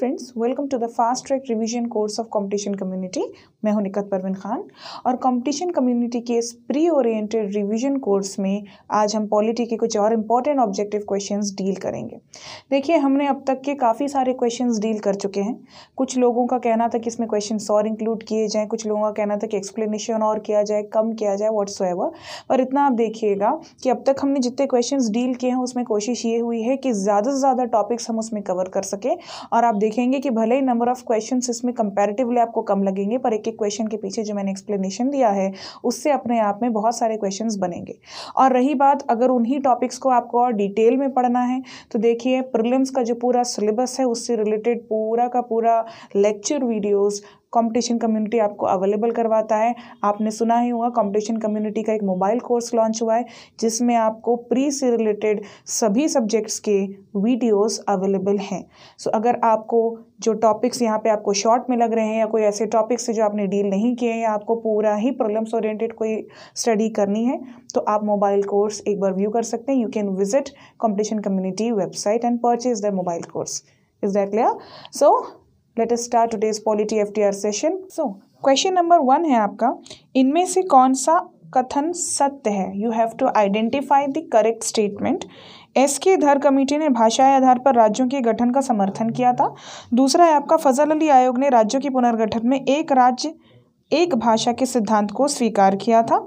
Friends welcome to the fast track revision course of competition community मैं हूं निकत परवीन खान और competition community के इस प्री ओरिएंटेड रिवीजन कोर्स में आज हम पॉलिटी के कुछ और इम्पॉर्टेंट ऑब्जेक्टिव क्वेश्चंस डील करेंगे देखिए हमने अब तक के काफ़ी सारे क्वेश्चंस डील कर चुके हैं कुछ लोगों का कहना था कि इसमें क्वेश्चन और इंक्लूड किए जाएँ कुछ लोगों का कहना था कि एक्सप्लेनेशन और किया जाए कम किया जाए वट्स पर इतना आप देखिएगा कि अब तक हमने जितने क्वेश्चन डील किए हैं उसमें कोशिश ये हुई है कि ज़्यादा से ज़्यादा टॉपिक्स हम उसमें कवर कर सकें और आप देख देखेंगे कि भले ही नंबर ऑफ क्वेश्चन इसमें कंपेरेटिवली आपको कम लगेंगे पर एक एक क्वेश्चन के पीछे जो मैंने एक्सप्लेनेशन दिया है उससे अपने आप में बहुत सारे क्वेश्चन बनेंगे और रही बात अगर उन्हीं टॉपिक्स को आपको और डिटेल में पढ़ना है तो देखिए प्रिलिम्स का जो पूरा सिलेबस है उससे रिलेटेड पूरा का पूरा लेक्चर वीडियोज़ कंपटीशन कम्युनिटी आपको अवेलेबल करवाता है आपने सुना ही हुआ कंपटीशन कम्युनिटी का एक मोबाइल कोर्स लॉन्च हुआ है जिसमें आपको प्री से रिलेटेड सभी सब्जेक्ट्स के वीडियोस अवेलेबल हैं सो so, अगर आपको जो टॉपिक्स यहाँ पे आपको शॉर्ट में लग रहे हैं या कोई ऐसे टॉपिक्स से जो आपने डील नहीं किए हैं या आपको पूरा ही प्रॉब्लम्स ओरिएंटेड कोई स्टडी करनी है तो आप मोबाइल कोर्स एक बार व्यू कर सकते हैं you can visit competition community website and purchase the mobile course is that clear so let's start today's polity F session so question number one है आपका इनमें से कौन सा कथन सत्य है you have to identify the correct statement S K Dhar committee ने भाषाई आधार पर राज्यों के गठन का समर्थन किया था दूसरा है आपका फजल अली आयोग ने राज्यों के पुनर्गठन में एक राज्य एक भाषा के सिद्धांत को स्वीकार किया था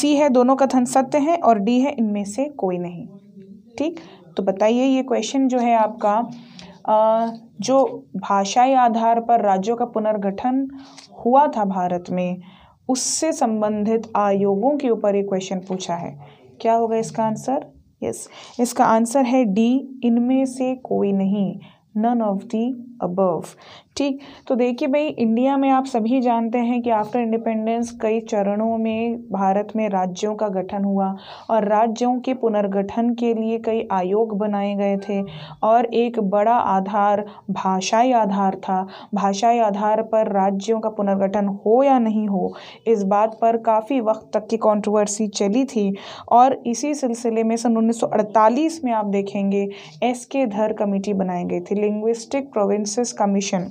सी है दोनों कथन सत्य हैं और डी है इनमें से कोई नहीं ठीक तो बताइए ये क्वेश्चन जो है आपका जो भाषाई आधार पर राज्यों का पुनर्गठन हुआ था भारत में उससे संबंधित आयोगों के ऊपर एक क्वेश्चन पूछा है क्या होगा इसका आंसर यस yes. इसका आंसर है डी इनमें से कोई नहीं नन ऑफ दी अबव ठीक तो देखिए भाई इंडिया में आप सभी जानते हैं कि आफ्टर इंडिपेंडेंस कई चरणों में भारत में राज्यों का गठन हुआ और राज्यों के पुनर्गठन के लिए कई आयोग बनाए गए थे और एक बड़ा आधार भाषाई आधार था भाषाई आधार पर राज्यों का पुनर्गठन हो या नहीं हो इस बात पर काफ़ी वक्त तक की कॉन्ट्रोवर्सी चली थी और इसी सिलसिले में सन उन्नीस में आप देखेंगे एस के धर कमेटी बनाई गई थी लिंग्विस्टिक प्रोविंसेस कमीशन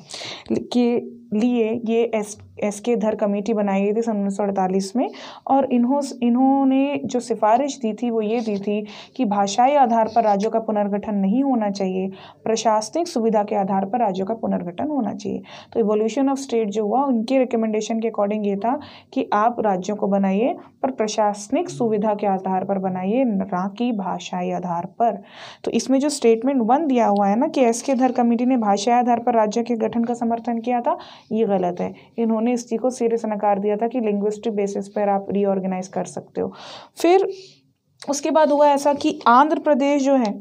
que लिए ये S S K Dhar committee बनाई गई थी सन उन्नीस सौ अड़तालीस में और इन्हों इन्होंने जो सिफारिश दी थी वो ये दी थी कि भाषाई आधार पर राज्यों का पुनर्गठन नहीं होना चाहिए प्रशासनिक सुविधा के आधार पर राज्यों का पुनर्गठन होना चाहिए तो इवोल्यूशन ऑफ स्टेट जो हुआ उनके रिकमेंडेशन के अकॉर्डिंग ये था कि आप राज्यों को बनाइए पर प्रशासनिक सुविधा के आधार पर बनाइए ना कि भाषाई आधार पर तो इसमें जो स्टेटमेंट वन दिया हुआ है ना कि एस के धर कमेटी ने भाषाई आधार पर राज्य के गठन का समर्थन किया था ये गलत है इन्होंने इस चीज़ को सीरियस नकार दिया था कि लिंग्विस्टिक बेसिस पर आप रीऑर्गेनाइज कर सकते हो फिर उसके बाद हुआ ऐसा कि आंध्र प्रदेश जो है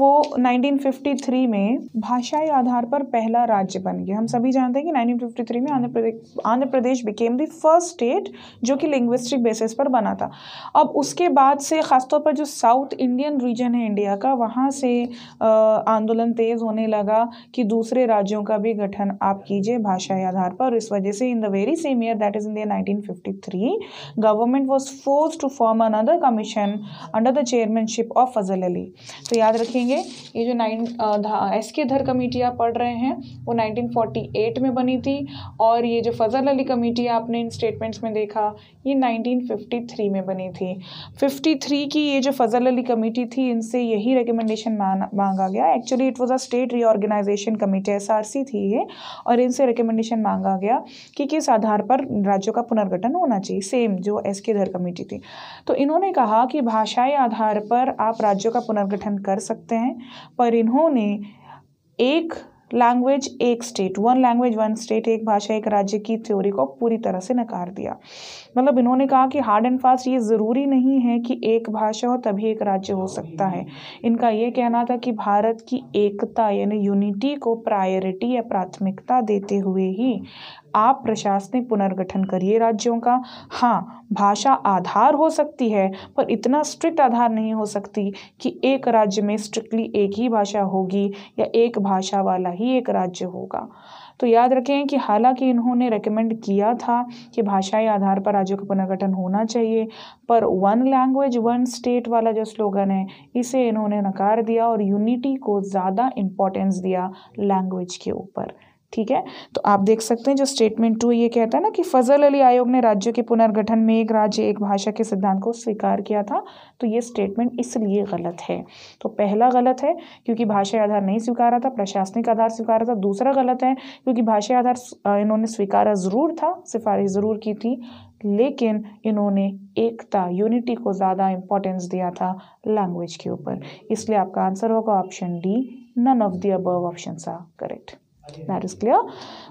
वो 1953 में भाषाई आधार पर पहला राज्य बन गया हम सभी जानते हैं कि 1953 में Andhra Pradesh Andhra Pradesh became the first state जो कि लिंग्विस्टिक बेसिस पर बना था अब उसके बाद से ख़ासतौर पर जो साउथ इंडियन रीजन है इंडिया का वहाँ से आंदोलन तेज़ होने लगा कि दूसरे राज्यों का भी गठन आप कीजिए भाषाई आधार पर इस वजह से in the very same year that is in the 1953 government was force to form another commission under the chairmanship of Fazal Ali तो याद रखेंगे जाएंगे ये जो nine S K Dhar committee आप पढ़ रहे हैं वो 1948 में बनी थी और ये जो फजल अली कमेटी आपने इन स्टेटमेंट्स में देखा ये 1953 में बनी थी 53 की ये जो फजल अली कमेटी थी इनसे यही रिकमेंडेशन मांगा गया actually it was a state reorganisation committee एस थी ये और इनसे रिकमेंडेशन मांगा गया कि किस आधार पर राज्यों का पुनर्गठन होना चाहिए सेम जो एस के धर कमेटी थी तो इन्होंने कहा कि भाषाई आधार पर आप राज्यों का पुनर्गठन कर सकते हैं हैं पर इन्होंने एक लैंग्वेज एक state one language one state एक भाषा एक राज्य की थ्योरी को पूरी तरह से नकार दिया मतलब इन्होंने कहा कि हार्ड एंड फास्ट ये ज़रूरी नहीं है कि एक भाषा हो तभी एक राज्य हो सकता है इनका ये कहना था कि भारत की एकता यानी यूनिटी को प्रायोरिटी या प्राथमिकता देते हुए ही आप प्रशासनिक पुनर्गठन करिए राज्यों का हाँ भाषा आधार हो सकती है पर इतना स्ट्रिक्ट आधार नहीं हो सकती कि एक राज्य में स्ट्रिक्टली एक ही भाषा होगी या एक भाषा वाला ही एक राज्य होगा तो याद रखें कि हालांकि इन्होंने रेकमेंड किया था कि भाषाई आधार पर राज्यों का पुनर्गठन होना चाहिए पर वन लैंग्वेज वन स्टेट वाला जो स्लोगन है इसे इन्होंने नकार दिया और यूनिटी को ज़्यादा इम्पोर्टेंस दिया लैंग्वेज के ऊपर ठीक है तो आप देख सकते हैं जो स्टेटमेंट टू ये कहता है ना कि फजल अली आयोग ने राज्य के पुनर्गठन में एक राज्य एक भाषा के सिद्धांत को स्वीकार किया था तो ये स्टेटमेंट इसलिए गलत है तो पहला गलत है क्योंकि भाषा आधार नहीं स्वीकारा था प्रशासनिक आधार स्वीकारा था दूसरा गलत है क्योंकि भाषा आधार इन्होंने स्वीकारा ज़रूर था सिफारिश ज़रूर की थी लेकिन इन्होंने एकता यूनिटी को ज़्यादा इम्पोर्टेंस दिया था लैंग्वेज के ऊपर इसलिए आपका आंसर होगा option D none of the above option सा correct That is clear.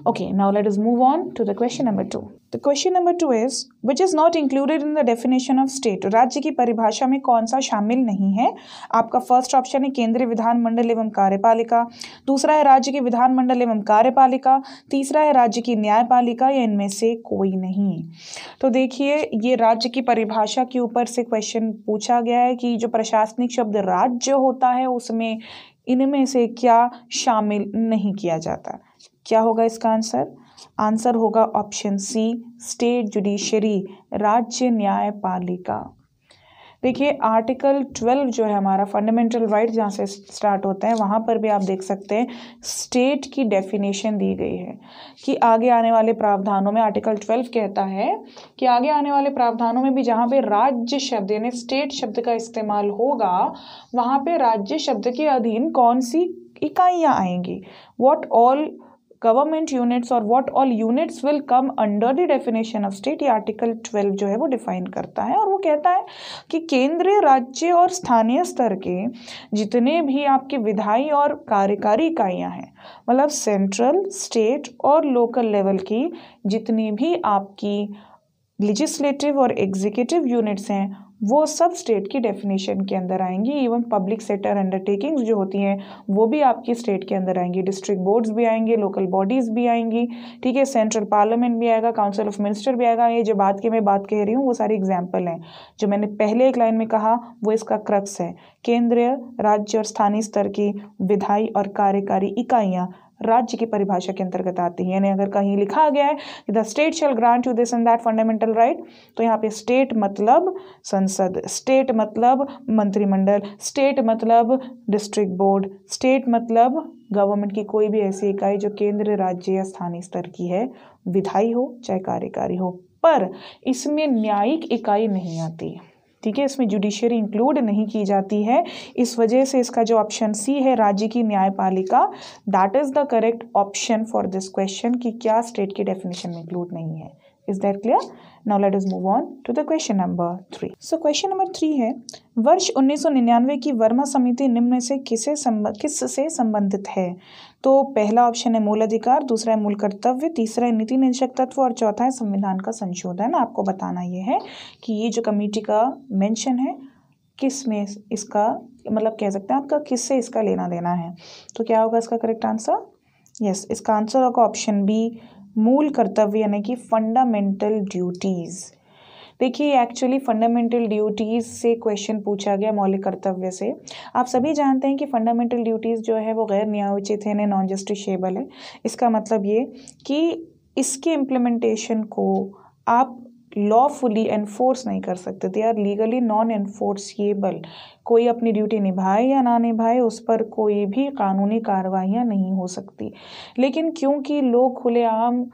Okay, now let us move on to the question number two. The question number two is which is not included in the definition of state. राज्य की परिभाषा में कौन सा शामिल नहीं है आपका फर्स्ट ऑप्शन है केंद्रीय विधानमंडल एवं कार्यपालिका दूसरा है राज्य की विधानमंडल एवं कार्यपालिका तीसरा है राज्य की न्यायपालिका या इनमें से कोई नहीं तो देखिए ये राज्य की परिभाषा के ऊपर से क्वेश्चन पूछा गया है कि जो प्रशासनिक शब्द राज्य होता है उसमें इनमें से क्या शामिल नहीं किया जाता क्या होगा इसका आंसर आंसर होगा ऑप्शन सी स्टेट जुडिशरी राज्य न्यायपालिका देखिए आर्टिकल ट्वेल्व जो है हमारा फंडामेंटल राइट जहाँ से स्टार्ट होता है वहाँ पर भी आप देख सकते हैं स्टेट की डेफिनेशन दी गई है कि आगे आने वाले प्रावधानों में आर्टिकल ट्वेल्व कहता है कि आगे आने वाले प्रावधानों में भी जहाँ पे राज्य शब्द यानी स्टेट शब्द का इस्तेमाल होगा वहाँ पर राज्य शब्द के अधीन कौन सी इकाइयाँ आएंगी what all all... government units और what all units will come under the definition of state ये आर्टिकल ट्वेल्व जो है वो डिफाइन करता है और वो कहता है कि केंद्रीय राज्य और स्थानीय स्तर के जितने भी आपके विधायी और कार्यकारी इकाइयाँ हैं मतलब सेंट्रल स्टेट और लोकल लेवल की जितनी भी आपकी लेजिस्लेटिव और एग्जीक्यूटिव यूनिट्स हैं वो सब स्टेट की डेफिनेशन के अंदर आएंगी इवन पब्लिक सेक्टर अंडरटेकिंग्स जो होती हैं वो भी आपकी स्टेट के अंदर आएंगी डिस्ट्रिक्ट बोर्ड्स भी आएंगे लोकल बॉडीज़ भी आएंगी ठीक है सेंट्रल पार्लियामेंट भी आएगा काउंसिल ऑफ मिनिस्टर भी आएगा ये जो बात की मैं बात कह रही हूँ वो सारी एग्जाम्पल हैं जो मैंने पहले एक लाइन में कहा वो इसका क्रक्स है केंद्रीय राज्य और स्थानीय स्तर की विधायी और कार्यकारी इकाइयाँ राज्य की परिभाषा के अंतर्गत आती है यानी अगर कहीं लिखा गया है कि the state shall grant you this and that fundamental right तो यहाँ पे स्टेट मतलब संसद स्टेट मतलब मंत्रिमंडल स्टेट मतलब डिस्ट्रिक्ट बोर्ड स्टेट मतलब गवर्नमेंट की कोई भी ऐसी इकाई जो केंद्र राज्य या स्थानीय स्तर की है विधायी हो चाहे कार्यकारी हो पर इसमें न्यायिक इकाई नहीं आती ठीक है इसमें जुडिशियरी इंक्लूड नहीं की जाती है इस वजह से इसका जो ऑप्शन सी है राज्य की न्यायपालिका that is the correct option for this question कि क्या स्टेट की डेफिनेशन में इंक्लूड नहीं है is that clear now let us move on to the question number three so question number three है वर्ष 1999 की वर्मा समिति निम्न से किसे संब, किस से संबंधित है तो पहला ऑप्शन है मूल अधिकार दूसरा है मूल कर्तव्य तीसरा है नीति निरीक्षक तत्व और चौथा है संविधान का संशोधन आपको बताना ये है कि ये जो कमेटी का मेंशन है किस में इसका मतलब कह सकते हैं आपका किस से इसका लेना देना है तो क्या होगा इसका करेक्ट आंसर यस इसका आंसर होगा ऑप्शन बी मूल कर्तव्य यानी कि फंडामेंटल ड्यूटीज़ देखिए एक्चुअली फंडामेंटल ड्यूटीज़ से क्वेश्चन पूछा गया मौलिक कर्तव्य से आप सभी जानते हैं कि फंडामेंटल ड्यूटीज़ जो है वो गैर न्यायोचित है नॉन जस्टिशेबल है इसका मतलब ये कि इसके इम्प्लीमेंटेशन को आप लॉफुली एनफोर्स नहीं कर सकते they are legally non enforceable कोई अपनी ड्यूटी निभाए या ना निभाए उस पर कोई भी कानूनी कार्रवाइयाँ नहीं हो सकती लेकिन क्योंकि लोग खुलेआम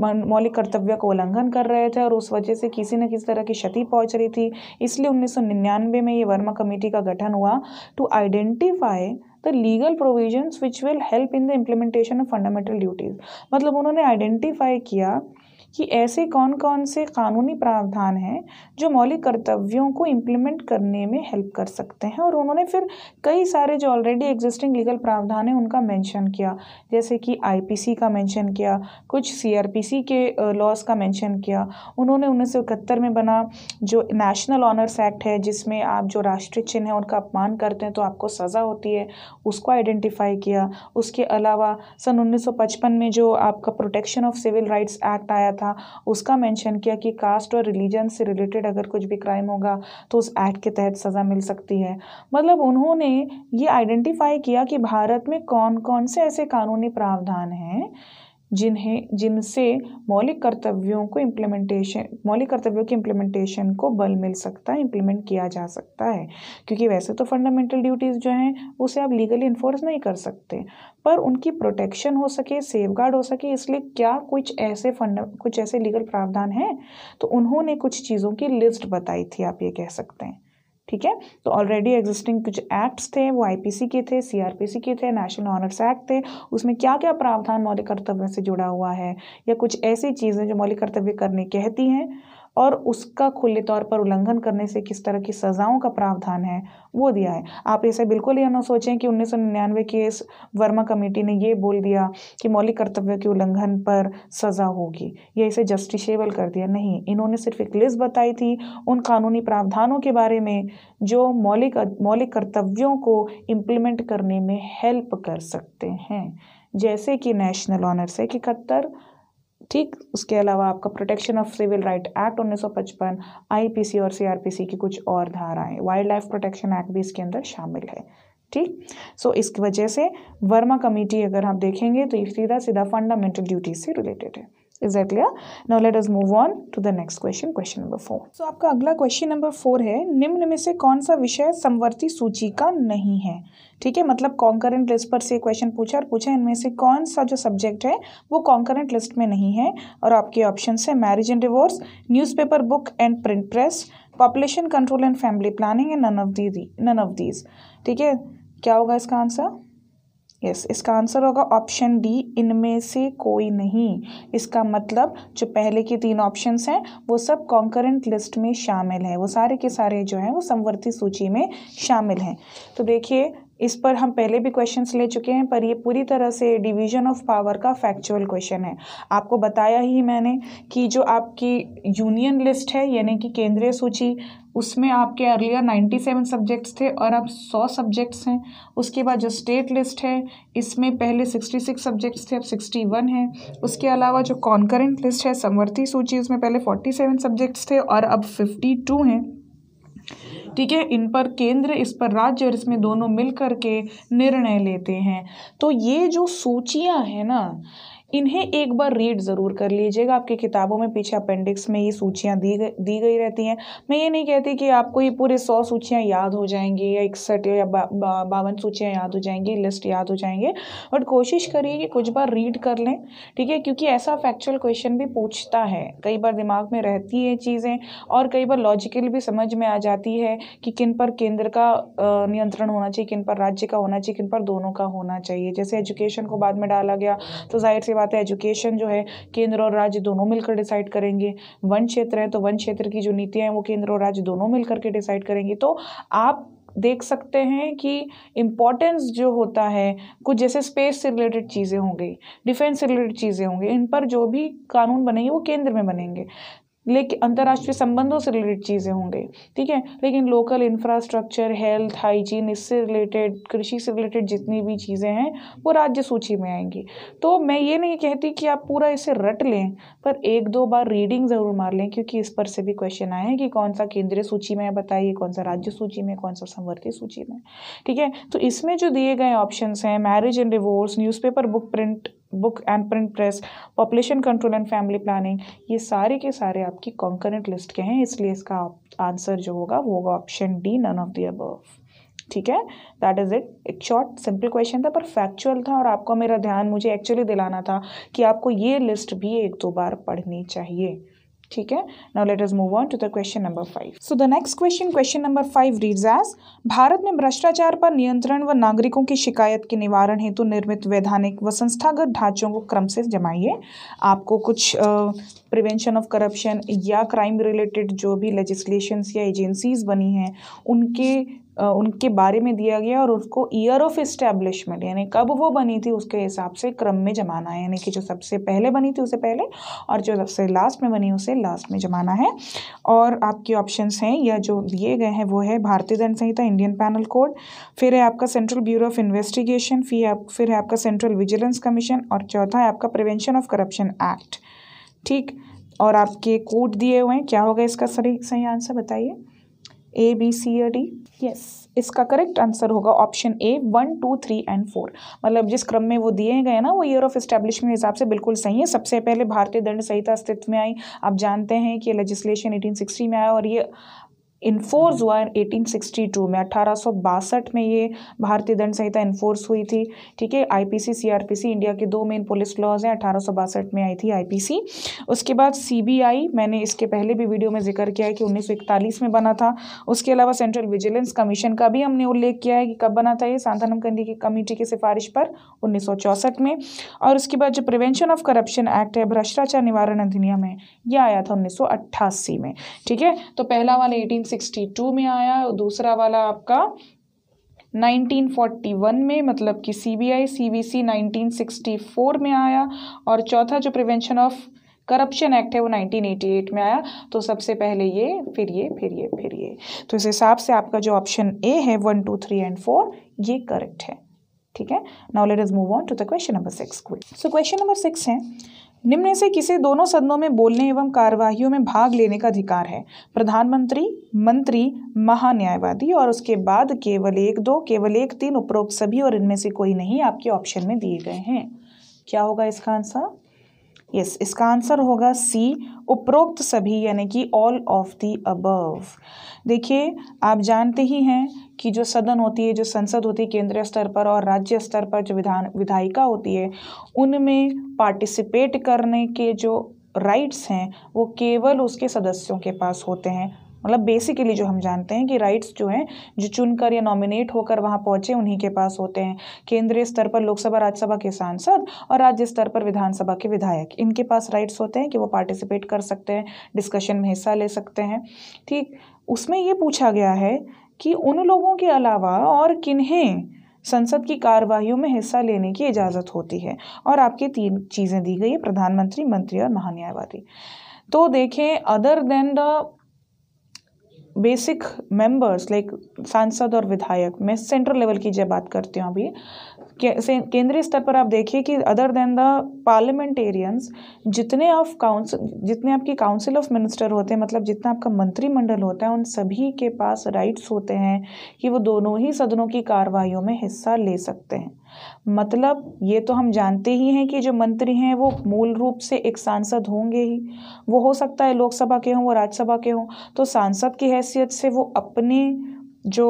मौलिक कर्तव्य का उल्लंघन कर रहे थे और उस वजह से किसी न किसी तरह की क्षति पहुंच रही थी इसलिए 1999 में ये वर्मा कमेटी का गठन हुआ to identify the legal provisions which will help in the implementation of fundamental duties मतलब उन्होंने आइडेंटिफाई किया कि ऐसे कौन कौन से कानूनी प्रावधान हैं जो मौलिक कर्तव्यों को इम्प्लीमेंट करने में हेल्प कर सकते हैं और उन्होंने फिर कई सारे जो ऑलरेडी एग्जिस्टिंग लीगल प्रावधान हैं उनका मेंशन किया जैसे कि आईपीसी का मेंशन किया कुछ सीआरपीसी के लॉज का मेंशन किया उन्होंने उन्नीस में बना जो नेशनल ऑनर्स एक्ट है जिसमें आप जो राष्ट्रीय चिन्ह है उनका अपमान करते हैं तो आपको सज़ा होती है उसको आइडेंटिफाई किया उसके अलावा सन 1955 में जो आपका protection of civil rights act आया था था उसका मेंशन किया कि कास्ट और रिलीजन से रिलेटेड अगर कुछ भी क्राइम होगा तो उस एक्ट के तहत सज़ा मिल सकती है मतलब उन्होंने ये आइडेंटिफाई किया कि भारत में कौन कौन से ऐसे कानूनी प्रावधान हैं जिन्हें जिनसे मौलिक कर्तव्यों को इम्प्लीमेंटेशन मौलिक कर्तव्यों के इम्प्लीमेंटेशन को बल मिल सकता है इम्प्लीमेंट किया जा सकता है क्योंकि वैसे तो फंडामेंटल ड्यूटीज़ जो हैं उसे आप लीगली इन्फोर्स नहीं कर सकते पर उनकी प्रोटेक्शन हो सके सेफ हो सके इसलिए क्या कुछ ऐसे फंड कुछ ऐसे लीगल प्रावधान हैं तो उन्होंने कुछ चीज़ों की लिस्ट बताई थी आप ये कह सकते हैं ठीक है तो ऑलरेडी एग्जिस्टिंग कुछ एक्ट्स थे वो आईपीसी के थे सीआरपीसी के थे नेशनल ऑनर्स एक्ट थे उसमें क्या क्या प्रावधान मौलिक कर्तव्य से जुड़ा हुआ है या कुछ ऐसी चीज़ें जो मौलिक कर्तव्य करने कहती हैं और उसका खुले तौर पर उल्लंघन करने से किस तरह की सज़ाओं का प्रावधान है वो दिया है आप ऐसे बिल्कुल यह ना सोचें कि उन्नीस सौ निन्यानवे की इस वर्मा कमेटी ने ये बोल दिया कि मौलिक कर्तव्य के उल्लंघन पर सज़ा होगी या इसे जस्टिशेबल कर दिया नहीं इन्होंने सिर्फ एक लिस्ट बताई थी उन कानूनी प्रावधानों के बारे में जो मौलिक मौलिक कर्तव्यों को इम्प्लीमेंट करने में हेल्प कर सकते हैं जैसे कि नेशनल ऑनर्स एक इकहत्तर ठीक उसके अलावा आपका protection of civil right act उन्नीस आईपीसी और सीआरपीसी की कुछ और धाराएं वाइल्ड लाइफ प्रोटेक्शन एक्ट भी इसके अंदर शामिल है ठीक सो so, इसकी वजह से वर्मा कमेटी अगर हम देखेंगे तो ये सीधा सीधा फंडामेंटल ड्यूटीज से रिलेटेड है is that clear no let us move on to the next question question number four so आपका अगला क्वेश्चन नंबर फोर है निम्न में से कौन सा विषय समवर्ती सूची का नहीं है ठीक है मतलब कॉन्करेंट लिस्ट पर से क्वेश्चन पूछा और पूछा इनमें से कौन सा जो सब्जेक्ट है वो कॉन्करेंट लिस्ट में नहीं है और आपके ऑप्शन है marriage and divorce newspaper book and print press population control and family planning and none of the none of these ठीक है क्या होगा इसका आंसर यस इसका आंसर होगा ऑप्शन डी इनमें से कोई नहीं इसका मतलब जो पहले के तीन ऑप्शन हैं वो सब कॉन्करेंट लिस्ट में शामिल है वो सारे के सारे जो हैं वो संवर्ती सूची में शामिल हैं तो देखिए इस पर हम पहले भी क्वेश्चंस ले चुके हैं पर ये पूरी तरह से डिवीजन ऑफ पावर का फैक्चुअल क्वेश्चन है आपको बताया ही मैंने कि जो आपकी यूनियन लिस्ट है यानी कि केंद्रीय सूची उसमें आपके अर्लियर नाइन्टी सेवन सब्जेक्ट्स थे और अब सौ सब्जेक्ट्स हैं उसके बाद जो स्टेट लिस्ट है इसमें पहले सिक्सटी सिक्स सब्जेक्ट्स थे अब सिक्सटी वन है उसके अलावा जो कॉन्करेंट लिस्ट है समवर्ती सूची उसमें पहले फोर्टी सेवन सब्जेक्ट्स थे और अब फिफ्टी टू हैं ठीक है इन पर केंद्र इस पर राज्य और इसमें दोनों मिल करके के निर्णय लेते हैं तो ये जो सूचियाँ हैं ना इन्हें एक बार रीड ज़रूर कर लीजिएगा आपकी किताबों में पीछे अपेंडिक्स में ये सूचियाँ दी गई दी गई रहती हैं मैं ये नहीं कहती कि आपको ये पूरे सौ सूचियाँ याद हो जाएंगी या इकसठ या बावन सूचियाँ याद हो जाएंगी लिस्ट याद हो जाएंगे बट कोशिश करिए कि कुछ बार रीड कर लें ठीक है क्योंकि ऐसा फैक्चुअल क्वेश्चन भी पूछता है कई बार दिमाग में रहती है चीज़ें और कई बार लॉजिकली भी समझ में आ जाती है कि किन पर केंद्र का नियंत्रण होना चाहिए किन पर राज्य का होना चाहिए किन पर दोनों का होना चाहिए जैसे एजुकेशन को बाद में डाला गया तो जाहिर सी बात है एजुकेशन जो है केंद्र और राज्य दोनों मिलकर डिसाइड करेंगे वन क्षेत्र है तो वन क्षेत्र की जो नीतियाँ हैं वो केंद्र और राज्य दोनों मिलकर के डिसाइड करेंगे तो आप देख सकते हैं कि इम्पॉर्टेंस जो होता है कुछ जैसे स्पेस से रिलेटेड चीज़ें हो गई डिफेंस से रिलेटेड चीज़ें होंगी इन पर जो भी कानून बनेंगे वो केंद्र में बनेंगे लेकिन अंतर्राष्ट्रीय संबंधों से रिलेटेड चीज़ें होंगे ठीक है लेकिन लोकल इंफ्रास्ट्रक्चर हेल्थ हाइजीन इससे रिलेटेड कृषि से रिलेटेड जितनी भी चीज़ें हैं वो राज्य सूची में आएंगी तो मैं ये नहीं कहती कि आप पूरा इसे रट लें पर एक दो बार रीडिंग ज़रूर मार लें क्योंकि इस पर से भी क्वेश्चन आए हैं कि कौन सा केंद्रीय सूची में बताइए कौन सा राज्य सूची में कौन सा संवर्ती सूची में ठीक है तो इसमें जो दिए गए ऑप्शन हैं marriage and divorce newspaper book print book and print press population control and family planning ये सारे के सारे आपकी कॉन्करेंट लिस्ट के हैं इसलिए इसका आंसर जो होगा वो होगा option D none of the above ठीक है दैट इज़ इट एक शॉर्ट सिंपल क्वेश्चन था पर फैक्चुअल था और आपको मेरा ध्यान मुझे एक्चुअली दिलाना था कि आपको ये लिस्ट भी एक दो बार पढ़नी चाहिए ठीक है now let us move on to the question number five so the next question question number five reads as Bharat में भ्रष्टाचार पर नियंत्रण व नागरिकों की शिकायत के निवारण हेतु निर्मित वैधानिक व संस्थागत ढांचों को क्रम से जमाइए आपको कुछ प्रिवेंशन ऑफ करप्शन या क्राइम रिलेटेड जो भी लेजिस्लेशंस या एजेंसीज बनी हैं उनके उनके बारे में दिया गया और उसको ईयर ऑफ इस्टेब्लिशमेंट यानी कब वो बनी थी उसके हिसाब से क्रम में जमाना है यानी कि जो सबसे पहले बनी थी उसे पहले और जो सबसे लास्ट में बनी उसे लास्ट में जमाना है और आपके ऑप्शंस हैं या जो दिए गए हैं वो है भारतीय दंड संहिता इंडियन पैनल कोड फिर है आपका सेंट्रल ब्यूरो ऑफ इन्वेस्टिगेशन फिर आप फिर है आपका सेंट्रल विजिलेंस कमीशन और चौथा है आपका प्रिवेंशन ऑफ करप्शन एक्ट ठीक और आपके कोड दिए हुए हैं क्या होगा इसका सही सही आंसर बताइए ए बी सी या डी यस इसका करेक्ट आंसर होगा option A one two three and four मतलब जिस क्रम में वो दिए गए ना वो ईयर ऑफ स्टैब्लिशमेंट हिसाब से बिल्कुल सही है सबसे पहले भारतीय दंड संहिता अस्तित्व में आई आप जानते हैं कि लेजिस्लेशन 1860 में आया और ये इन्फोर्स हुआ 1862 में अठारह में ये भारतीय दंड संहिता इन्फोर्स हुई थी ठीक है आईपीसी सीआरपीसी इंडिया के दो मेन पुलिस लॉज हैं अठारह में आई थी आईपीसी उसके बाद सीबीआई मैंने इसके पहले भी वीडियो में जिक्र किया है कि उन्नीस में बना था उसके अलावा सेंट्रल विजिलेंस कमीशन का भी हमने उल्लेख किया है कि कब बना था ये सांतानम कंदी की कमेटी की सिफारिश पर उन्नीस में और उसके बाद जो प्रिवेंशन ऑफ करप्शन एक्ट है भ्रष्टाचार निवारण अधिनियम है यह आया था उन्नीस में ठीक है तो पहला वाला एटीन 1962 में आया दूसरा वाला आपका 1941 में मतलब कि C B I CBI CBC 1964 में आया और चौथा जो प्रिवेंशन ऑफ करप्शन एक्ट है वो 1988 में आया तो सबसे पहले ये फिर ये फिर ये फिर ये तो इस हिसाब से आपका जो ऑप्शन ए है one two three and four ये करेक्ट है ठीक है now let us move on to the question number six so question number six है निम्न से किसे दोनों सदनों में बोलने एवं कार्यवाहियों में भाग लेने का अधिकार है प्रधानमंत्री मंत्री महान्यायवादी और उसके बाद केवल एक दो केवल एक तीन उपरोक्त सभी और इनमें से कोई नहीं आपके ऑप्शन में दिए गए हैं क्या होगा इसका आंसर यस yes, इसका आंसर होगा सी उपरोक्त सभी यानी कि ऑल ऑफ दी अबव देखिए आप जानते ही हैं कि जो सदन होती है जो संसद होती है केंद्रीय स्तर पर और राज्य स्तर पर जो विधान विधायिका होती है उनमें पार्टिसिपेट करने के जो राइट्स हैं वो केवल उसके सदस्यों के पास होते हैं मतलब बेसिकली जो हम जानते हैं कि राइट्स जो हैं जो चुनकर या नॉमिनेट होकर वहाँ पहुँचे उन्हीं के पास होते हैं केंद्रीय स्तर पर लोकसभा राज्यसभा के सांसद और राज्य स्तर पर विधानसभा के विधायक इनके पास राइट्स होते हैं कि वो पार्टिसिपेट कर सकते हैं डिस्कशन में हिस्सा ले सकते हैं ठीक उसमें ये पूछा गया है कि उन लोगों के अलावा और किन्हें संसद की कार्यवाहियों में हिस्सा लेने की इजाज़त होती है और आपके तीन चीज़ें दी गई है प्रधानमंत्री मंत्री और महान्यायवादी तो देखें other than the basic members like सांसद और विधायक मैं सेंट्रल लेवल की जब बात करती हूँ अभी केंद्रीय स्तर पर आप देखिए कि अदर देन द पार्लियामेंटेरियंस जितने ऑफ काउंसिल जितने आपकी काउंसिल ऑफ मिनिस्टर होते हैं मतलब जितना आपका मंत्रिमंडल होता है उन सभी के पास राइट्स होते हैं कि वो दोनों ही सदनों की कार्रवाइयों में हिस्सा ले सकते हैं मतलब ये तो हम जानते ही हैं कि जो मंत्री हैं वो मूल रूप से एक सांसद होंगे ही वो हो सकता है लोकसभा के हों वो राज्यसभा के हों तो सांसद की हैसियत से वो अपने जो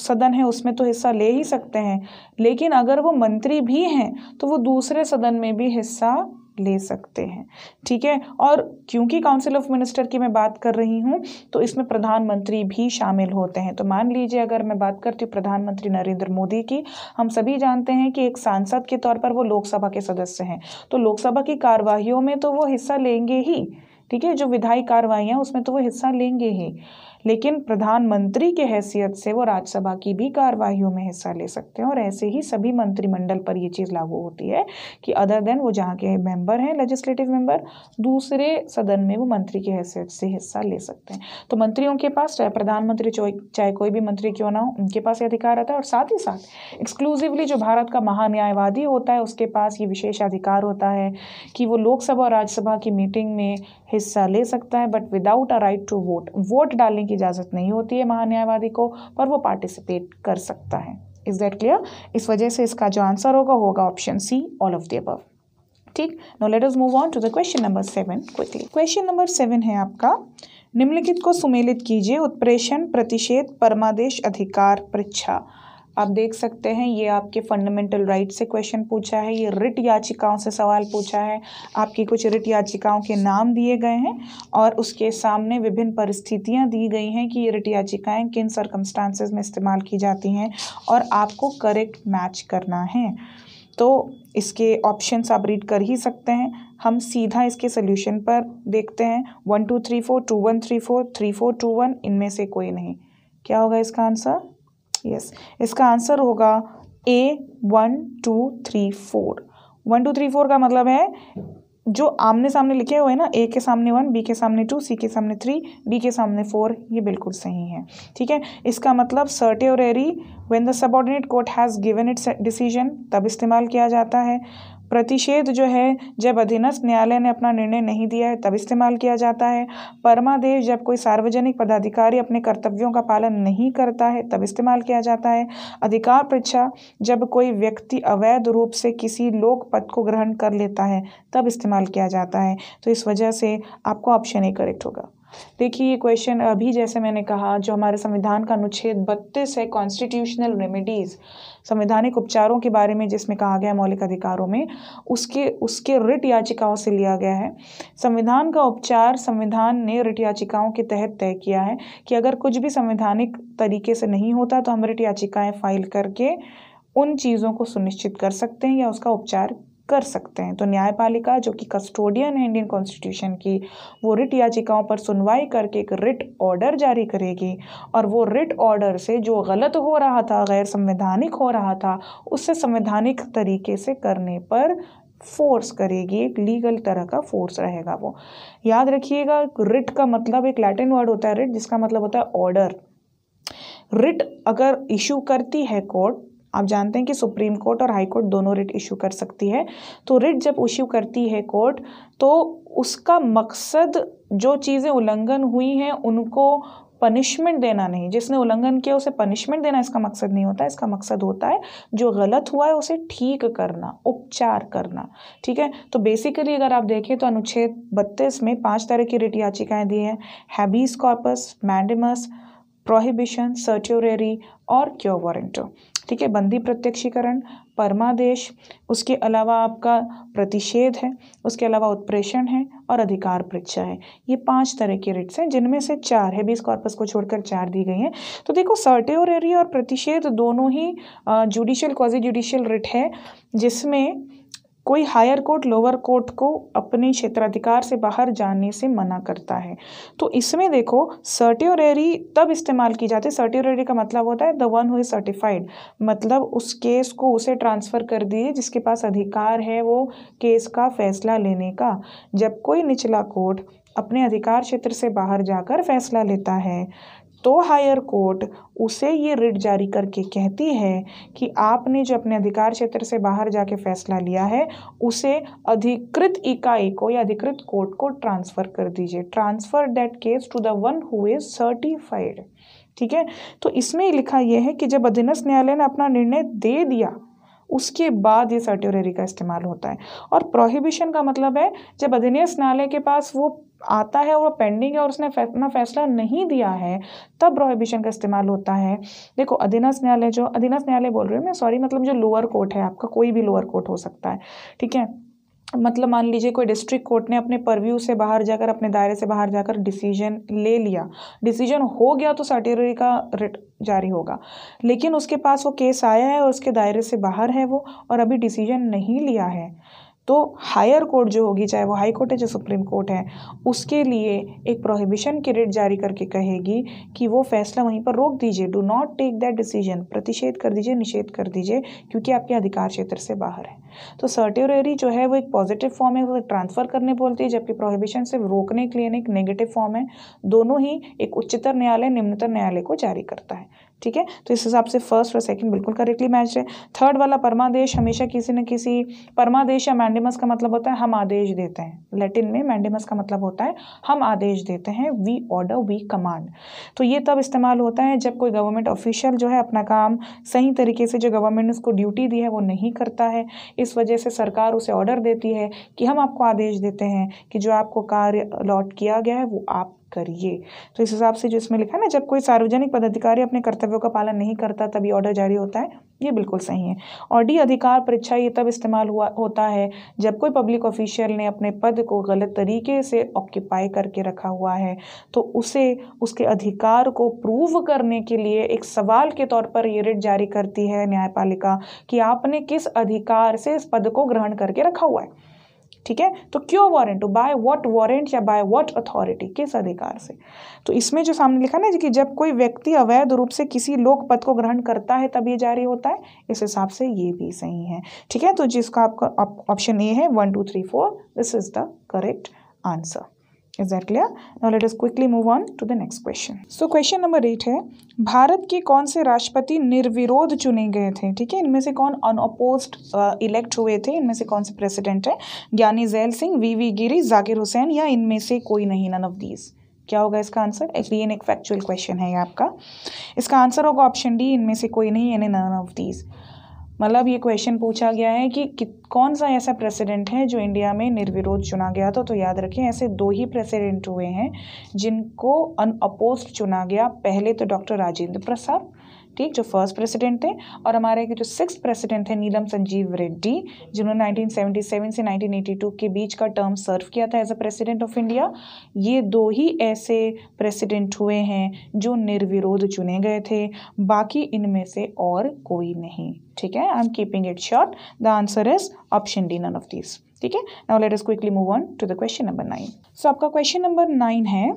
सदन है उसमें तो हिस्सा ले ही सकते हैं लेकिन अगर वो मंत्री भी हैं तो वो दूसरे सदन में भी हिस्सा ले सकते हैं ठीक है और क्योंकि काउंसिल ऑफ मिनिस्टर की मैं बात कर रही हूँ तो इसमें प्रधानमंत्री भी शामिल होते हैं तो मान लीजिए अगर मैं बात करती हूँ प्रधानमंत्री नरेंद्र मोदी की हम सभी जानते हैं कि एक सांसद के तौर पर वो लोकसभा के सदस्य हैं तो लोकसभा की कार्यवाहियों में तो वो हिस्सा लेंगे ही ठीक है जो विधायी कार्रवाइयाँ उसमें तो वो हिस्सा लेंगे ही लेकिन प्रधानमंत्री के हैसियत से वो राज्यसभा की भी कार्यवाहियों में हिस्सा ले सकते हैं और ऐसे ही सभी मंत्रिमंडल पर ये चीज़ लागू होती है कि अदर देन वो जहाँ के मेंबर हैं लेजिस्लेटिव मेंबर दूसरे सदन में वो मंत्री की हैसियत से हिस्सा ले सकते हैं तो मंत्रियों के पास चाहे प्रधानमंत्री चाहे कोई भी मंत्री क्यों ना हो उनके पास ये अधिकार रहता है और साथ ही साथ एक्सक्लूसिवली जो भारत का महान्यायवादी होता है उसके पास ये विशेष अधिकार होता है कि वो लोकसभा और राज्यसभा की मीटिंग में हिस्सा ले सकता है but without a right to vote vote डालने की की इजाज़त नहीं होती है महान्यायवादी को पर वो पार्टिसिपेट कर सकता है इज़ दैट क्लियर इस वजह से इसका जो आंसर होगा होगा option C all of the above ठीक no let us move on to the question number seven quickly question number seven है आपका निम्नलिखित को सुमेलित कीजिए उत्प्रेषण प्रतिषेध परमादेश अधिकार परीक्षा आप देख सकते हैं ये आपके फंडामेंटल राइट से क्वेश्चन पूछा है ये रिट याचिकाओं से सवाल पूछा है आपकी कुछ रिट याचिकाओं के नाम दिए गए हैं और उसके सामने विभिन्न परिस्थितियां दी गई हैं कि ये रिट याचिकाएँ किन सर्कमस्टांसेस में इस्तेमाल की जाती हैं और आपको करेक्ट मैच करना है तो इसके ऑप्शंस आप रीड कर ही सकते हैं हम सीधा इसके सोल्यूशन पर देखते हैं one two three four two one three four three four two one इनमें से कोई नहीं क्या होगा इसका आंसर यस इसका आंसर होगा A one two three four one two three four का मतलब है जो आमने सामने लिखे हुए हैं ना ए के सामने वन बी के सामने टू सी के सामने थ्री डी के सामने फोर ये बिल्कुल सही है ठीक है इसका मतलब certiorari when the subordinate court has given its decision तब इस्तेमाल किया जाता है प्रतिषेध जो है जब अधीनस्थ न्यायालय ने अपना निर्णय नहीं दिया है तब इस्तेमाल किया जाता है परमादेश जब कोई सार्वजनिक पदाधिकारी अपने कर्तव्यों का पालन नहीं करता है तब इस्तेमाल किया जाता है अधिकार परीक्षा जब कोई व्यक्ति अवैध रूप से किसी लोक पद को ग्रहण कर लेता है तब इस्तेमाल किया जाता है तो इस वजह से आपको ऑप्शन ए करेक्ट होगा देखिए ये क्वेश्चन अभी जैसे मैंने कहा जो हमारे संविधान का अनुच्छेद बत्तीस है कॉन्स्टिट्यूशनल रेमेडीज़ संवैधानिक उपचारों के बारे में जिसमें कहा गया है मौलिक अधिकारों में उसके उसके रिट याचिकाओं से लिया गया है संविधान का उपचार संविधान ने रिट याचिकाओं के तहत तय किया है कि अगर कुछ भी संवैधानिक तरीके से नहीं होता तो हम रिट याचिकाएँ फाइल करके उन चीज़ों को सुनिश्चित कर सकते हैं या उसका उपचार कर सकते हैं तो न्यायपालिका जो कि कस्टोडियन है इंडियन कॉन्स्टिट्यूशन की वो रिट याचिकाओं पर सुनवाई करके एक रिट ऑर्डर जारी करेगी और वो रिट ऑर्डर से जो गलत हो रहा था गैर संवैधानिक हो रहा था उससे संवैधानिक तरीके से करने पर फोर्स करेगी एक लीगल तरह का फोर्स रहेगा वो याद रखिएगा रिट का मतलब एक लैटिन वर्ड होता है रिट जिसका मतलब होता है ऑर्डर रिट अगर इशू करती है कोर्ट आप जानते हैं कि सुप्रीम कोर्ट और हाई कोर्ट दोनों रिट इशू कर सकती है तो रिट जब इशू करती है कोर्ट तो उसका मकसद जो चीज़ें उल्लंघन हुई हैं उनको पनिशमेंट देना नहीं जिसने उल्लंघन किया उसे पनिशमेंट देना इसका मकसद नहीं होता इसका मकसद होता है जो गलत हुआ है उसे ठीक करना उपचार करना ठीक है तो बेसिकली अगर आप देखें तो अनुच्छेद बत्तीस में पाँच तरह की रिट याचिकाएँ दी हैं habeas corpus mandamus prohibition certiorari और क्योर वारंटो ठीक है बंदी प्रत्यक्षीकरण परमादेश उसके अलावा आपका प्रतिषेध है उसके अलावा उत्प्रेषण है और अधिकार परीक्षा है ये पांच तरह के रिट्स हैं जिनमें से चार है बीस कॉर्पस को छोड़कर चार दी गई हैं तो देखो सर्टेररी और प्रतिषेध दोनों ही जुडिशियल क्वाजी जुडिशियल रिट है जिसमें कोई हायर कोर्ट लोअर कोर्ट को अपने क्षेत्राधिकार से बाहर जाने से मना करता है तो इसमें देखो सर्ट्योरेरी तब इस्तेमाल की जाती है सर्ट्योरेरी का मतलब होता है the one who is certified मतलब उस केस को उसे ट्रांसफ़र कर दिए जिसके पास अधिकार है वो केस का फैसला लेने का जब कोई निचला कोर्ट अपने अधिकार क्षेत्र से बाहर जाकर फैसला लेता है तो हायर कोर्ट उसे ये रिट जारी करके कहती है कि आपने जो अपने अधिकार क्षेत्र से बाहर जाके फैसला लिया है उसे अधिकृत इकाई को या अधिकृत कोर्ट को ट्रांसफ़र कर दीजिए transfer that case to the one who is certified ठीक है तो इसमें लिखा यह है कि जब अधीनस्थ न्यायालय ने अपना निर्णय दे दिया उसके बाद ये सर्ट्यूररी का इस्तेमाल होता है और प्रोहिबिशन का मतलब है जब अधिनियस न्यायालय के पास वो आता है वो पेंडिंग है और उसने अपना फैसला नहीं दिया है तब प्रोहिबिशन का इस्तेमाल होता है देखो अधीनस्थ न्यायालय जो अधीनस्थ न्यायालय बोल रही हूँ मैं सॉरी मतलब जो लोअर कोर्ट है आपका कोई भी लोअर कोर्ट हो सकता है ठीक है मतलब मान लीजिए कोई डिस्ट्रिक्ट कोर्ट ने अपने परव्यू से बाहर जाकर अपने दायरे से बाहर जाकर डिसीजन ले लिया डिसीजन हो गया तो सर्टिफिकेट का रिट जारी होगा लेकिन उसके पास वो केस आया है और उसके दायरे से बाहर है वो और अभी डिसीजन नहीं लिया है तो हायर कोर्ट जो होगी चाहे वो हाई कोर्ट है चाहे सुप्रीम कोर्ट है उसके लिए एक प्रोहिबिशन की रेट जारी करके कहेगी कि वो फैसला वहीं पर रोक दीजिए do not take that decision प्रतिषेध कर दीजिए निषेध कर दीजिए क्योंकि आपके अधिकार क्षेत्र से बाहर है तो सर्टिवरेरी जो है वो एक पॉजिटिव फॉर्म है उसे ट्रांसफ़र करने बोलती है जबकि प्रोहिबिशन सिर्फ रोकने के लिए एक नेगेटिव फॉर्म है दोनों ही एक उच्चतर न्यायालय निम्नतर न्यायालय को जारी करता है ठीक है तो इस हिसाब से फर्स्ट और सेकंड बिल्कुल करेक्टली मैच है थर्ड वाला परमादेश हमेशा किसी न किसी परमादेश या मैंडेमस का मतलब होता है हम आदेश देते हैं लैटिन में मैंडेमस का मतलब होता है हम आदेश देते हैं वी ऑर्डर वी कमांड तो ये तब इस्तेमाल होता है जब कोई गवर्नमेंट ऑफिशियल जो है अपना काम सही तरीके से जो गवर्नमेंट ने उसको ड्यूटी दी है वो नहीं करता है इस वजह से सरकार उसे ऑर्डर देती है कि हम आपको आदेश देते हैं कि जो आपको कार्य अलॉट किया गया है वो आप करिए तो इस हिसाब से जो इसमें लिखा है ना जब कोई सार्वजनिक पदाधिकारी अपने कर्तव्यों का पालन नहीं करता तभी ऑर्डर जारी होता है ये बिल्कुल सही है और डी अधिकार परीक्षा ये तब इस्तेमाल हुआ होता है जब कोई पब्लिक ऑफिशियल ने अपने पद को गलत तरीके से ऑक्यूपाई करके रखा हुआ है तो उसे उसके अधिकार को प्रूव करने के लिए एक सवाल के तौर पर ये रिट जारी करती है न्यायपालिका कि आपने किस अधिकार से इस पद को ग्रहण करके रखा हुआ है ठीक है तो quo warrant by what warrant या बाय व्हाट अथॉरिटी किस अधिकार से तो इसमें जो सामने लिखा ना कि जब कोई व्यक्ति अवैध रूप से किसी लोक पद को ग्रहण करता है तब ये जारी होता है इस हिसाब से ये भी सही है ठीक है तो जिसका आपका ऑप्शन ए है one two three four this is the correct answer is that clear now let us quickly move on to the next question so question number eight है भारत के कौन से राष्ट्रपति निर्विरोध चुने गए थे ठीक है इनमें से कौन अनअपोज्ड इलेक्ट हुए थे इनमें से कौन से प्रेसिडेंट है ज्ञानी जैल सिंह वी वी गिरी जाकिर हुसैन या इनमें से कोई नहीं नन ऑफ दीज क्या होगा इसका आंसर एक्चुअली एक फैक्चुअल क्वेश्चन है ये आपका इसका आंसर होगा ऑप्शन डी इनमें से कोई नहीं यानी नन ऑफ दीज मतलब ये क्वेश्चन पूछा गया है कि, कि कौन सा ऐसा प्रेसिडेंट है जो इंडिया में निर्विरोध चुना गया था तो याद रखें ऐसे दो ही प्रेसिडेंट हुए हैं जिनको अनअपोज चुना गया पहले तो डॉक्टर राजेंद्र प्रसाद ठीक जो फर्स्ट प्रेसिडेंट थे और हमारे जो सिक्स प्रेसिडेंट थे नीलम संजीव रेड्डी जिन्होंने 1977 से 1982 के बीच का टर्म सर्व किया था as a president of India ये दो ही ऐसे प्रेसिडेंट हुए हैं जो निर्विरोध चुने गए थे बाकी इनमें से और कोई नहीं ठीक है I am keeping it short the answer is option D none of this ठीक है now let us quickly move on to the question number nine so आपका क्वेश्चन नंबर नाइन है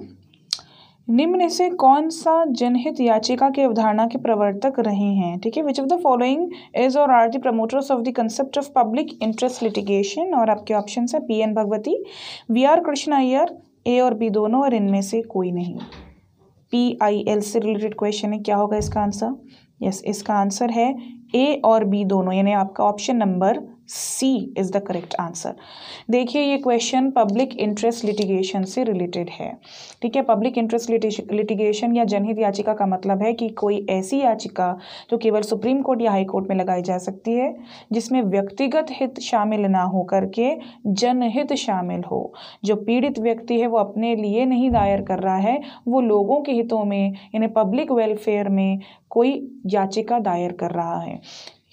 निम्न से कौन सा जनहित याचिका के अवधारणा के प्रवर्तक रहे हैं ठीक है which of the following is or are the promoters of the concept of public interest litigation और आपके ऑप्शन है P N Bhagwati V R Krishna Iyer A और बी दोनों और इनमें से कोई नहीं पी आई एल से रिलेटेड क्वेश्चन है क्या होगा इसका आंसर यस yes, इसका आंसर है ए और बी दोनों यानी आपका option number C is the correct answer देखिए ये क्वेश्चन पब्लिक इंटरेस्ट लिटिगेशन से रिलेटेड है ठीक है पब्लिक इंटरेस्ट लिटिगेशन या जनहित याचिका का मतलब है कि कोई ऐसी याचिका जो केवल सुप्रीम कोर्ट या हाई कोर्ट में लगाई जा सकती है जिसमें व्यक्तिगत हित शामिल ना हो करके जनहित शामिल हो जो पीड़ित व्यक्ति है वो अपने लिए नहीं दायर कर रहा है वो लोगों के हितों में यानी पब्लिक वेलफेयर में कोई याचिका दायर कर रहा है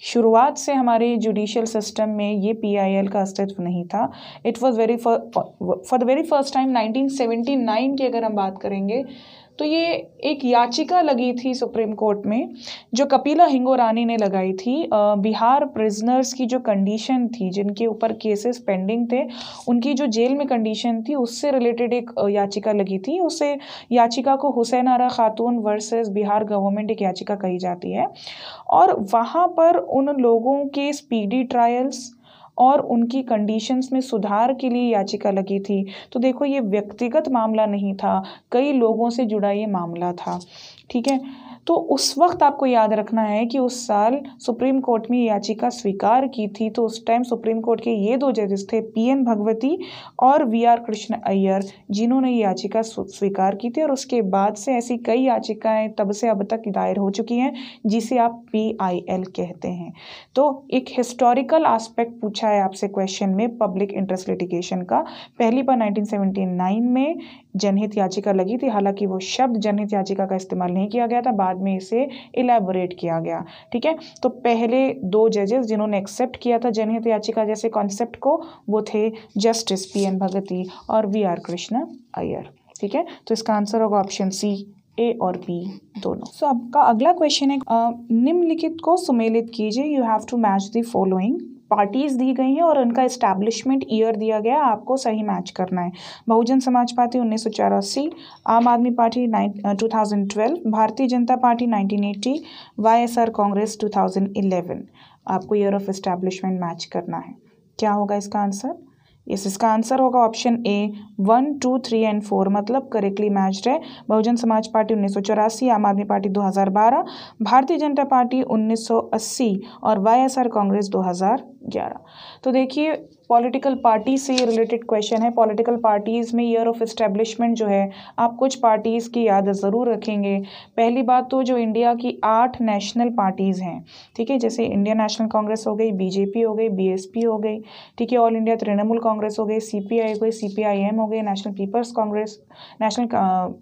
शुरुआत से हमारे जुडिशल सिस्टम में ये पीआईएल का अस्तित्व नहीं था it was very for the very first time 1979 की अगर हम बात करेंगे तो ये एक याचिका लगी थी सुप्रीम कोर्ट में जो कपिला हिंगोरानी ने लगाई थी बिहार प्रिजनर्स की जो कंडीशन थी जिनके ऊपर केसेस पेंडिंग थे उनकी जो जेल में कंडीशन थी उससे रिलेटेड एक याचिका लगी थी उसे याचिका को हुसैन आरा खातून वर्सेस बिहार गवर्नमेंट एक याचिका कही जाती है और वहाँ पर उन लोगों के स्पीडी ट्रायल्स और उनकी कंडीशंस में सुधार के लिए याचिका लगी थी तो देखो ये व्यक्तिगत मामला नहीं था कई लोगों से जुड़ा ये मामला था ठीक है तो उस वक्त आपको याद रखना है कि उस साल सुप्रीम कोर्ट में याचिका स्वीकार की थी तो उस टाइम सुप्रीम कोर्ट के ये दो जजेस थे पी एन भगवती और वी आर कृष्ण अय्यर जिन्होंने याचिका स्वीकार की थी और उसके बाद से ऐसी कई याचिकाएं तब से अब तक दायर हो चुकी हैं जिसे आप पी आई एल कहते हैं तो एक हिस्टोरिकल आस्पेक्ट पूछा है आपसे क्वेश्चन में पब्लिक इंटरेस्ट लिटिगेशन का पहली बार 1979 में जनहित याचिका लगी थी हालांकि वो शब्द जनहित याचिका का इस्तेमाल नहीं किया गया था बाद में इसे इलेबोरेट किया गया ठीक है तो पहले दो जजेस जिन्होंने एक्सेप्ट किया था जनहित याचिका जैसे कॉन्सेप्ट को वो थे जस्टिस पी एन भगती और वी आर कृष्ण अयर ठीक है तो इसका आंसर होगा ऑप्शन सी ए और बी दोनों सो so, आपका अगला क्वेश्चन है निम्नलिखित को सुमेलित कीजिए you have to match the following parties दी गई हैं और उनका इस्टेब्लिशमेंट ईयर दिया गया आपको सही मैच करना है बहुजन समाज पार्टी उन्नीस सौ चौरासी Aam Aadmi Party nine two thousand twelve Bharatiya Janata Party nineteen eighty Y S R Congress two thousand eleven आपको ईयर ऑफ इस्टेब्लिशमेंट मैच करना है क्या होगा इसका आंसर यस इसका आंसर होगा option A one two three and four मतलब करेक्टली मैच है बहुजन समाज पार्टी उन्नीस सौ चौरासी आम आदमी पार्टी 2012 भारतीय जनता पार्टी 1980 और वाईएसआर कांग्रेस हज़ार ग्यारह तो देखिए पॉलिटिकल पार्टी से रिलेटेड क्वेश्चन है पॉलिटिकल पार्टीज़ में ईयर ऑफ इस्टेब्लिशमेंट जो है आप कुछ पार्टीज़ की याद ज़रूर रखेंगे पहली बात तो जो इंडिया की आठ नेशनल पार्टीज़ हैं ठीक है जैसे इंडियन नेशनल कांग्रेस हो गई बीजेपी हो गई बीएसपी हो गई ठीक है ऑल इंडिया तृणमूल कांग्रेस हो गई आई हो गई सीपीआईएम हो गई नेशनल पीपल्स कांग्रेस नेशनल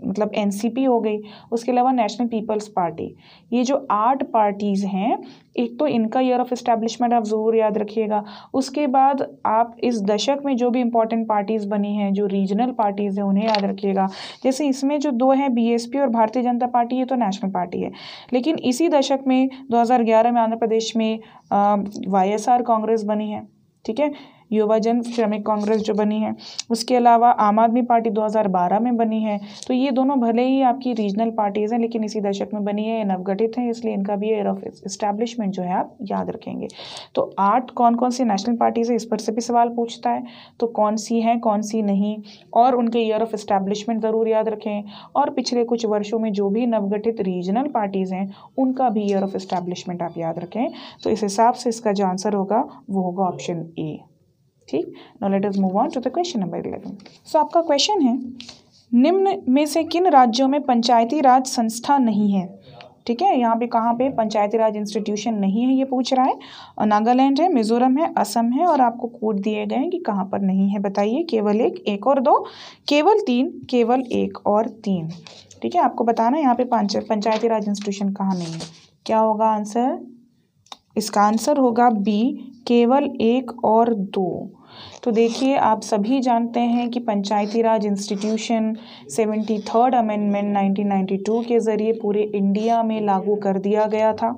मतलब एन हो गई उसके अलावा नेशनल पीपल्स पार्टी ये जो आठ पार्टीज़ हैं एक तो इनका ईयर ऑफ इस्टेब्लिशमेंट आप ज़रूर याद रखिएगा उसके बाद आप इस दशक में जो भी इंपॉर्टेंट पार्टीज़ बनी हैं जो रीजनल पार्टीज़ हैं उन्हें याद रखिएगा जैसे इसमें जो दो हैं बीएसपी और भारतीय जनता पार्टी ये तो नेशनल पार्टी है लेकिन इसी दशक में दो में आंध्र प्रदेश में वाई कांग्रेस बनी है ठीक है युवा जन श्रमिक कांग्रेस जो बनी है उसके अलावा आम आदमी पार्टी 2012 में बनी है तो ये दोनों भले ही आपकी रीजनल पार्टीज़ हैं लेकिन इसी दशक में बनी है ये नवगठित हैं इसलिए इनका भी एयर ऑफ इस्टेब्लिशमेंट जो है आप याद रखेंगे तो आठ कौन कौन सी नेशनल पार्टीज़ है इस पर से भी सवाल पूछता है तो कौन सी हैं कौन सी नहीं और उनके ईयर ऑफ इस्टेब्लिशमेंट ज़रूर याद रखें और पिछले कुछ वर्षों में जो भी नवगठित रीजनल पार्टीज़ हैं उनका भी ईयर ऑफ इस्टेब्लिशमेंट आप याद रखें तो इस हिसाब से इसका जो आंसर होगा वो होगा ऑप्शन ए ठीक no let us move on to the question number eleven so आपका क्वेश्चन है निम्न में से किन राज्यों में पंचायती राज संस्था नहीं है ठीक है यहाँ पे कहाँ पे पंचायती राज इंस्टीट्यूशन नहीं है ये पूछ रहा है नागालैंड है मिजोरम है असम है और आपको कोड दिए गए हैं कि कहाँ पर नहीं है बताइए केवल एक एक और दो केवल तीन केवल एक और तीन ठीक है आपको बताना है यहाँ पे पंचायती राज इंस्टीट्यूशन कहाँ नहीं है क्या होगा आंसर इसका आंसर होगा बी केवल एक और दो तो देखिए आप सभी जानते हैं कि Panchayati Raj institution seventy third amendment टू के ज़रिए पूरे इंडिया में लागू कर दिया गया था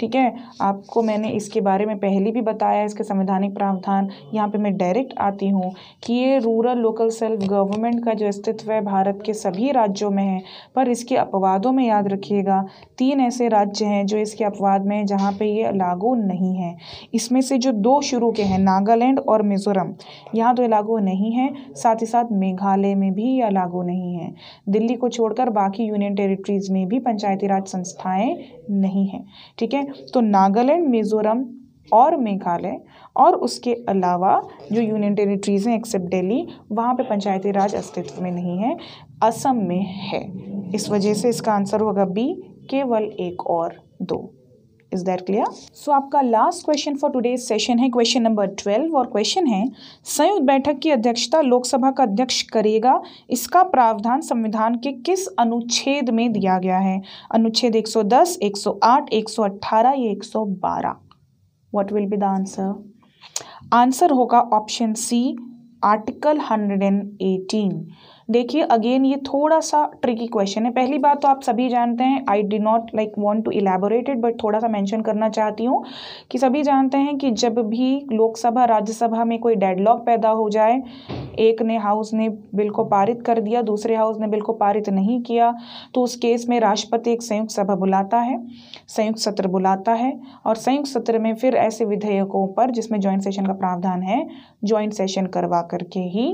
ठीक है आपको मैंने इसके बारे में पहले भी बताया इसके संवैधानिक प्रावधान यहाँ पे मैं डायरेक्ट आती हूँ कि ये रूरल लोकल सेल्फ गवर्नमेंट का जो अस्तित्व है भारत के सभी राज्यों में है पर इसके अपवादों में याद रखिएगा तीन ऐसे राज्य हैं जो इसके अपवाद में हैं जहाँ पर ये लागू नहीं है इसमें से जो दो शुरू के हैं नागालैंड और मिज़ोरम यहाँ तो ये लागू नहीं है साथ ही साथ मेघालय में भी यह लागू नहीं है दिल्ली को छोड़कर बाकी यूनियन टेरिटरीज़ में भी पंचायती राज संस्थाएं नहीं हैं ठीक है तो नागालैंड मिजोरम और मेघालय और उसके अलावा जो यूनियन टेरिटरीज़ हैं एक्सेप्ट दिल्ली वहाँ पे पंचायती राज अस्तित्व में नहीं है असम में है इस वजह से इसका आंसर होगा बी केवल एक और दो इज दैट क्लियर सो आपका last question for today session है क्वेश्चन नंबर ट्वेल्व और क्वेश्चन है संयुक्त बैठक की अध्यक्षता लोकसभा का अध्यक्ष करेगा इसका प्रावधान संविधान के किस अनुच्छेद में दिया गया है अनुच्छेद 110, 108, 118 या 112 what will be the answer answer होगा ऑप्शन सी आर्टिकल 118 देखिए अगेन ये थोड़ा सा ट्रिकी क्वेश्चन है पहली बात तो आप सभी जानते हैं I do not like want to elaborated but थोड़ा सा मैंशन करना चाहती हूँ कि सभी जानते हैं कि जब भी लोकसभा राज्यसभा में कोई डेडलॉक पैदा हो जाए एक ने हाउस ने बिल को पारित कर दिया दूसरे हाउस ने बिल को पारित नहीं किया तो उस केस में राष्ट्रपति एक संयुक्त सभा बुलाता है संयुक्त सत्र बुलाता है और संयुक्त सत्र में फिर ऐसे विधेयकों पर जिसमें जॉइंट सेशन का प्रावधान है जॉइंट सेशन करवा करके ही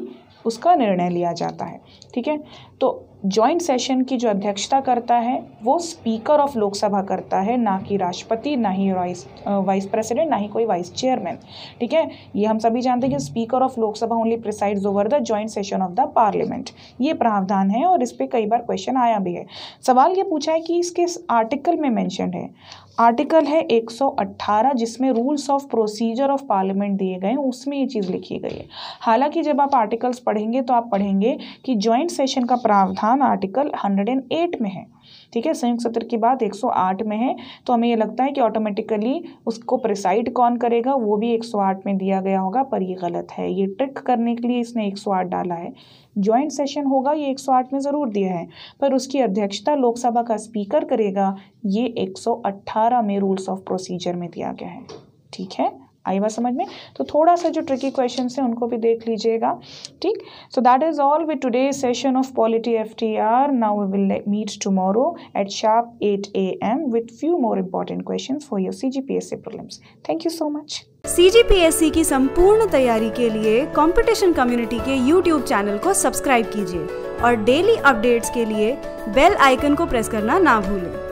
उसका निर्णय लिया जाता है ठीक है तो जॉइंट सेशन की जो अध्यक्षता करता है वो स्पीकर ऑफ लोकसभा करता है ना कि राष्ट्रपति ना ही वाइस वाइस प्रेसिडेंट ना ही कोई वाइस चेयरमैन ठीक है ये हम सभी जानते हैं कि speaker of Lok Sabha only presides over the joint session of the parliament ये प्रावधान है और इस पर कई बार क्वेश्चन आया भी है सवाल ये पूछा है कि इसके आर्टिकल में मैंशन है आर्टिकल है 118 जिसमें rules of procedure of parliament दिए गए हैं उसमें ये चीज़ लिखी गई है हालांकि जब आप आर्टिकल्स पढ़ेंगे तो आप पढ़ेंगे कि ज्वाइंट सेशन का प्रावधान आर्टिकल 108 में है ठीक है संयुक्त सत्र की बात 108 में है तो हमें ये लगता है कि ऑटोमेटिकली उसको प्रिसाइड कौन करेगा वो भी 108 में दिया गया होगा पर ये गलत है ये ट्रिक करने के लिए इसने 108 डाला है ज्वाइंट सेशन होगा ये 108 में ज़रूर दिया है पर उसकी अध्यक्षता लोकसभा का स्पीकर करेगा ये एक में रूल्स ऑफ प्रोसीजर में दिया गया है ठीक है आई बात समझ में तो थोड़ा सा जो ट्रिकी क्वेश्चन है उनको भी देख लीजिएगा ठीक so that is all with today session of polity F T R now we will meet tomorrow at sharp eight A M with few more important question for your C G P S C problems thank you so much C G P S C की संपूर्ण तैयारी के लिए competition community के YouTube channel को subscribe कीजिए और daily updates के लिए बेल आइकन को प्रेस करना ना भूलें